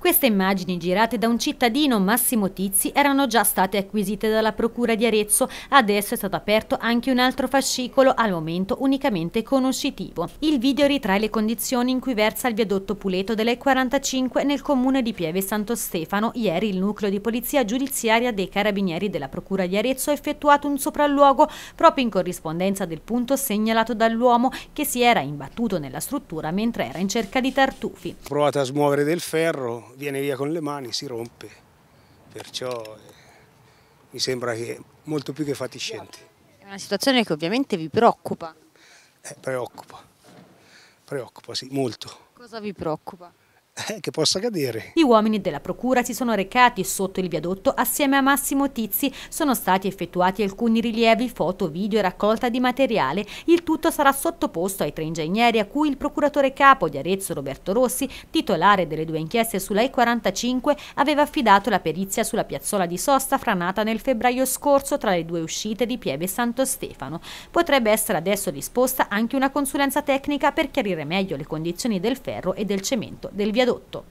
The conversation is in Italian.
Queste immagini girate da un cittadino Massimo Tizzi erano già state acquisite dalla Procura di Arezzo, adesso è stato aperto anche un altro fascicolo, al momento unicamente conoscitivo. Il video ritrae le condizioni in cui versa il viadotto Puleto delle 45 nel comune di Pieve Santo Stefano. Ieri il nucleo di polizia giudiziaria dei carabinieri della Procura di Arezzo ha effettuato un sopralluogo proprio in corrispondenza del punto segnalato dall'uomo che si era imbattuto nella struttura mentre era in cerca di tartufi. Provate a smuovere del ferro, viene via con le mani, si rompe, perciò eh, mi sembra che molto più che fatiscente. È una situazione che ovviamente vi preoccupa. Eh, preoccupa, preoccupa sì, molto. Cosa vi preoccupa? eh, che possa accadere. Gli uomini della procura si sono recati sotto il viadotto assieme a Massimo Tizzi. Sono stati effettuati alcuni rilievi, foto, video e raccolta di materiale. Il tutto sarà sottoposto ai tre ingegneri a cui il procuratore capo di Arezzo Roberto Rossi, titolare delle due inchieste sulla E45, aveva affidato la perizia sulla piazzola di sosta franata nel febbraio scorso tra le due uscite di Pieve Santo Stefano. Potrebbe essere adesso disposta anche una consulenza tecnica per chiarire meglio le condizioni del ferro e del cemento del viadotto. どと